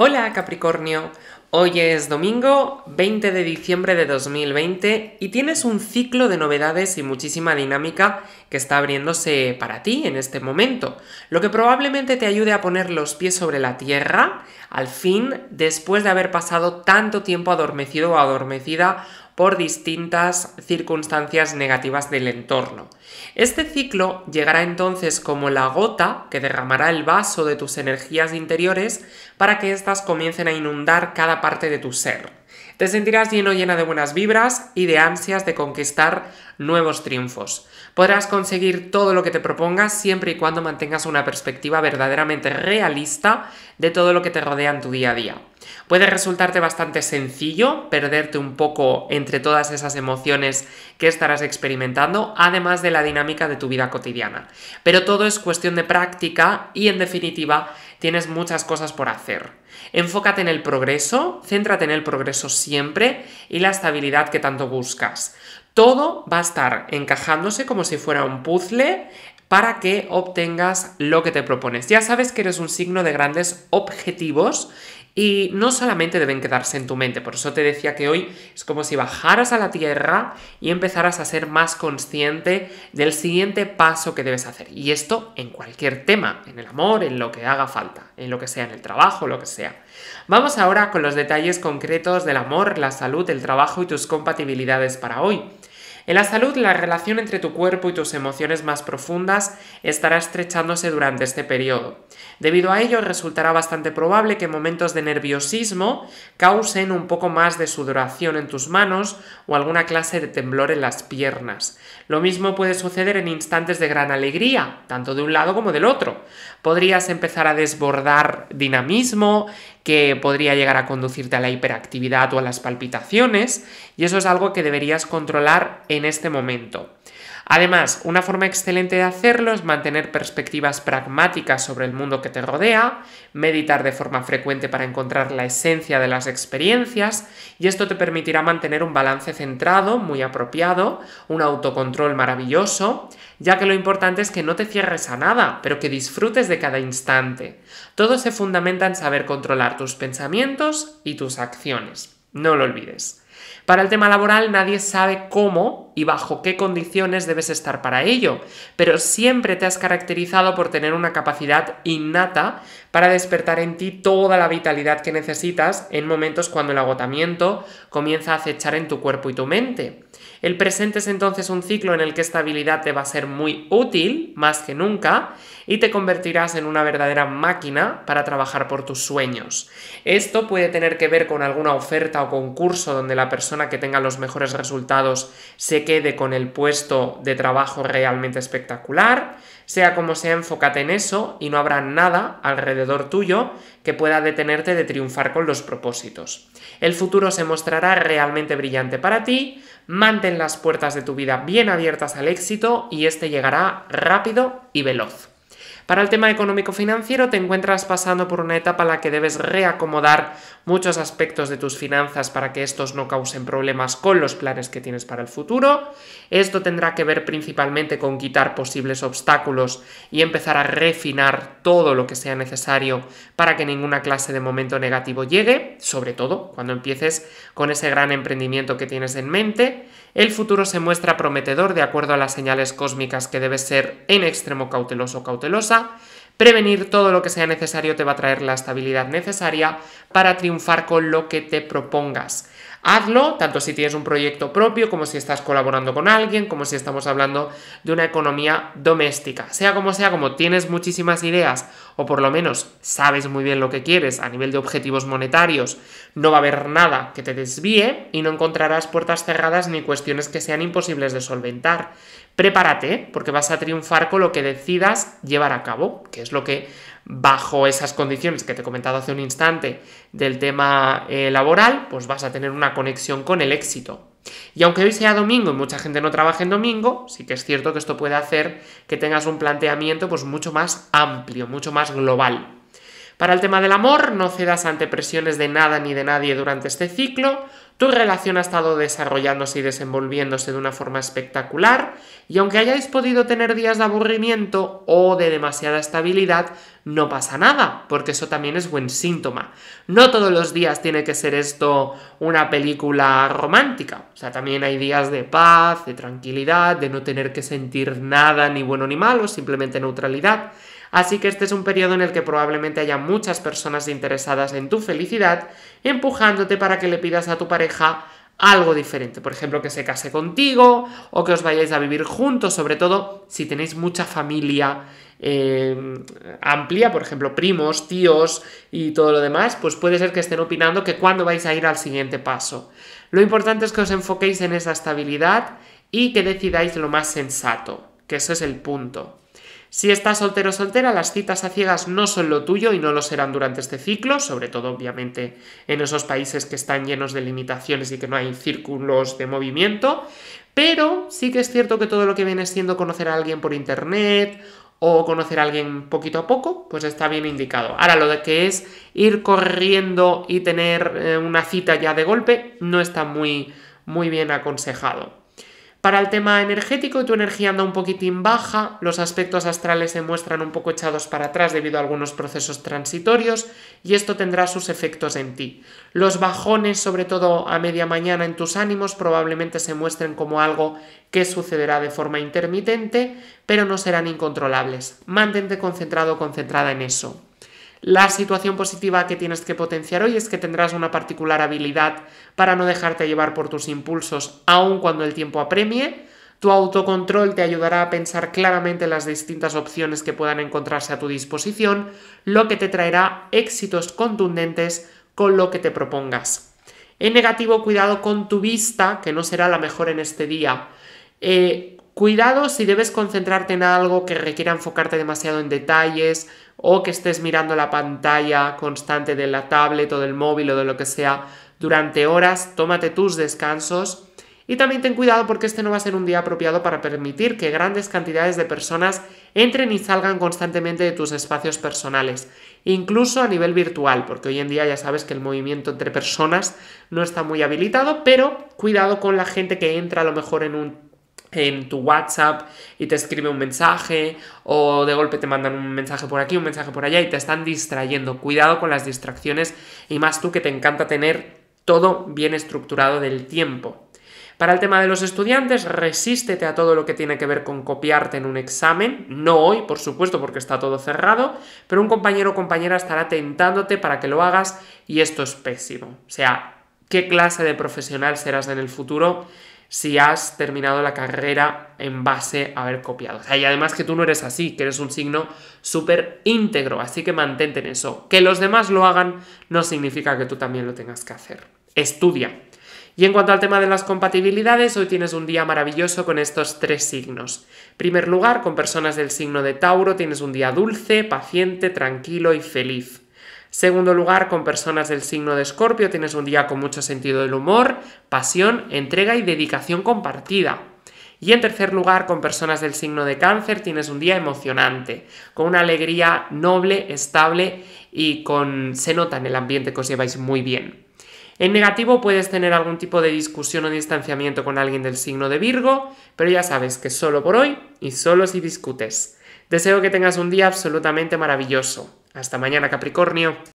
Hola Capricornio, hoy es domingo 20 de diciembre de 2020 y tienes un ciclo de novedades y muchísima dinámica que está abriéndose para ti en este momento, lo que probablemente te ayude a poner los pies sobre la tierra al fin después de haber pasado tanto tiempo adormecido o adormecida por distintas circunstancias negativas del entorno. Este ciclo llegará entonces como la gota que derramará el vaso de tus energías interiores para que éstas comiencen a inundar cada parte de tu ser. Te sentirás lleno llena de buenas vibras y de ansias de conquistar nuevos triunfos. Podrás conseguir todo lo que te propongas siempre y cuando mantengas una perspectiva verdaderamente realista de todo lo que te rodea en tu día a día. Puede resultarte bastante sencillo perderte un poco entre todas esas emociones que estarás experimentando, además de la dinámica de tu vida cotidiana. Pero todo es cuestión de práctica y en definitiva tienes muchas cosas por hacer. Enfócate en el progreso, céntrate en el progreso siempre y la estabilidad que tanto buscas. Todo va a estar encajándose como si fuera un puzzle para que obtengas lo que te propones. Ya sabes que eres un signo de grandes objetivos y no solamente deben quedarse en tu mente, por eso te decía que hoy es como si bajaras a la tierra y empezaras a ser más consciente del siguiente paso que debes hacer. Y esto en cualquier tema, en el amor, en lo que haga falta, en lo que sea, en el trabajo, lo que sea. Vamos ahora con los detalles concretos del amor, la salud, el trabajo y tus compatibilidades para hoy. En la salud, la relación entre tu cuerpo y tus emociones más profundas estará estrechándose durante este periodo. Debido a ello, resultará bastante probable que momentos de nerviosismo causen un poco más de sudoración en tus manos o alguna clase de temblor en las piernas. Lo mismo puede suceder en instantes de gran alegría, tanto de un lado como del otro. Podrías empezar a desbordar dinamismo, que podría llegar a conducirte a la hiperactividad o a las palpitaciones, y eso es algo que deberías controlar en este momento. Además, una forma excelente de hacerlo es mantener perspectivas pragmáticas sobre el mundo que te rodea, meditar de forma frecuente para encontrar la esencia de las experiencias y esto te permitirá mantener un balance centrado, muy apropiado, un autocontrol maravilloso, ya que lo importante es que no te cierres a nada, pero que disfrutes de cada instante. Todo se fundamenta en saber controlar tus pensamientos y tus acciones. No lo olvides. Para el tema laboral nadie sabe cómo, y bajo qué condiciones debes estar para ello, pero siempre te has caracterizado por tener una capacidad innata para despertar en ti toda la vitalidad que necesitas en momentos cuando el agotamiento comienza a acechar en tu cuerpo y tu mente. El presente es entonces un ciclo en el que esta habilidad te va a ser muy útil, más que nunca, y te convertirás en una verdadera máquina para trabajar por tus sueños. Esto puede tener que ver con alguna oferta o concurso donde la persona que tenga los mejores resultados se quede con el puesto de trabajo realmente espectacular, sea como sea, enfócate en eso y no habrá nada alrededor tuyo que pueda detenerte de triunfar con los propósitos. El futuro se mostrará realmente brillante para ti, mantén las puertas de tu vida bien abiertas al éxito y este llegará rápido y veloz. Para el tema económico-financiero te encuentras pasando por una etapa en la que debes reacomodar muchos aspectos de tus finanzas para que estos no causen problemas con los planes que tienes para el futuro. Esto tendrá que ver principalmente con quitar posibles obstáculos y empezar a refinar todo lo que sea necesario para que ninguna clase de momento negativo llegue, sobre todo cuando empieces con ese gran emprendimiento que tienes en mente. El futuro se muestra prometedor de acuerdo a las señales cósmicas que debes ser en extremo cauteloso o cautelosa prevenir todo lo que sea necesario te va a traer la estabilidad necesaria para triunfar con lo que te propongas. Hazlo, tanto si tienes un proyecto propio, como si estás colaborando con alguien, como si estamos hablando de una economía doméstica. Sea como sea, como tienes muchísimas ideas, o por lo menos sabes muy bien lo que quieres a nivel de objetivos monetarios, no va a haber nada que te desvíe y no encontrarás puertas cerradas ni cuestiones que sean imposibles de solventar. Prepárate, porque vas a triunfar con lo que decidas llevar a cabo, que es lo que bajo esas condiciones que te he comentado hace un instante del tema eh, laboral, pues vas a tener una conexión con el éxito. Y aunque hoy sea domingo y mucha gente no trabaja en domingo, sí que es cierto que esto puede hacer que tengas un planteamiento pues mucho más amplio, mucho más global. Para el tema del amor, no cedas ante presiones de nada ni de nadie durante este ciclo. Tu relación ha estado desarrollándose y desenvolviéndose de una forma espectacular y aunque hayáis podido tener días de aburrimiento o de demasiada estabilidad, no pasa nada, porque eso también es buen síntoma. No todos los días tiene que ser esto una película romántica, o sea, también hay días de paz, de tranquilidad, de no tener que sentir nada ni bueno ni malo, simplemente neutralidad. Así que este es un periodo en el que probablemente haya muchas personas interesadas en tu felicidad, empujándote para que le pidas a tu pareja algo diferente. Por ejemplo, que se case contigo o que os vayáis a vivir juntos, sobre todo si tenéis mucha familia eh, amplia, por ejemplo, primos, tíos y todo lo demás, pues puede ser que estén opinando que cuándo vais a ir al siguiente paso. Lo importante es que os enfoquéis en esa estabilidad y que decidáis lo más sensato, que eso es el punto. Si estás soltero o soltera, las citas a ciegas no son lo tuyo y no lo serán durante este ciclo, sobre todo obviamente en esos países que están llenos de limitaciones y que no hay círculos de movimiento, pero sí que es cierto que todo lo que viene siendo conocer a alguien por internet o conocer a alguien poquito a poco, pues está bien indicado. Ahora, lo de que es ir corriendo y tener eh, una cita ya de golpe, no está muy, muy bien aconsejado. Para el tema energético, tu energía anda un poquitín baja, los aspectos astrales se muestran un poco echados para atrás debido a algunos procesos transitorios y esto tendrá sus efectos en ti. Los bajones, sobre todo a media mañana en tus ánimos, probablemente se muestren como algo que sucederá de forma intermitente, pero no serán incontrolables. Mantente concentrado o concentrada en eso. La situación positiva que tienes que potenciar hoy es que tendrás una particular habilidad para no dejarte llevar por tus impulsos, aun cuando el tiempo apremie. Tu autocontrol te ayudará a pensar claramente las distintas opciones que puedan encontrarse a tu disposición, lo que te traerá éxitos contundentes con lo que te propongas. En negativo, cuidado con tu vista, que no será la mejor en este día. Eh, Cuidado si debes concentrarte en algo que requiera enfocarte demasiado en detalles o que estés mirando la pantalla constante de la tablet o del móvil o de lo que sea durante horas, tómate tus descansos y también ten cuidado porque este no va a ser un día apropiado para permitir que grandes cantidades de personas entren y salgan constantemente de tus espacios personales, incluso a nivel virtual, porque hoy en día ya sabes que el movimiento entre personas no está muy habilitado, pero cuidado con la gente que entra a lo mejor en un en tu WhatsApp y te escribe un mensaje o de golpe te mandan un mensaje por aquí, un mensaje por allá y te están distrayendo. Cuidado con las distracciones y más tú que te encanta tener todo bien estructurado del tiempo. Para el tema de los estudiantes, resístete a todo lo que tiene que ver con copiarte en un examen, no hoy, por supuesto, porque está todo cerrado, pero un compañero o compañera estará tentándote para que lo hagas y esto es pésimo. O sea, ¿qué clase de profesional serás en el futuro si has terminado la carrera en base a haber copiado. y además que tú no eres así, que eres un signo súper íntegro, así que mantente en eso. Que los demás lo hagan no significa que tú también lo tengas que hacer. Estudia. Y en cuanto al tema de las compatibilidades, hoy tienes un día maravilloso con estos tres signos. En primer lugar, con personas del signo de Tauro tienes un día dulce, paciente, tranquilo y feliz. Segundo lugar, con personas del signo de Escorpio tienes un día con mucho sentido del humor, pasión, entrega y dedicación compartida. Y en tercer lugar, con personas del signo de cáncer tienes un día emocionante, con una alegría noble, estable y con se nota en el ambiente que os lleváis muy bien. En negativo puedes tener algún tipo de discusión o distanciamiento con alguien del signo de Virgo, pero ya sabes que solo por hoy y solo si discutes. Deseo que tengas un día absolutamente maravilloso. Hasta mañana, Capricornio.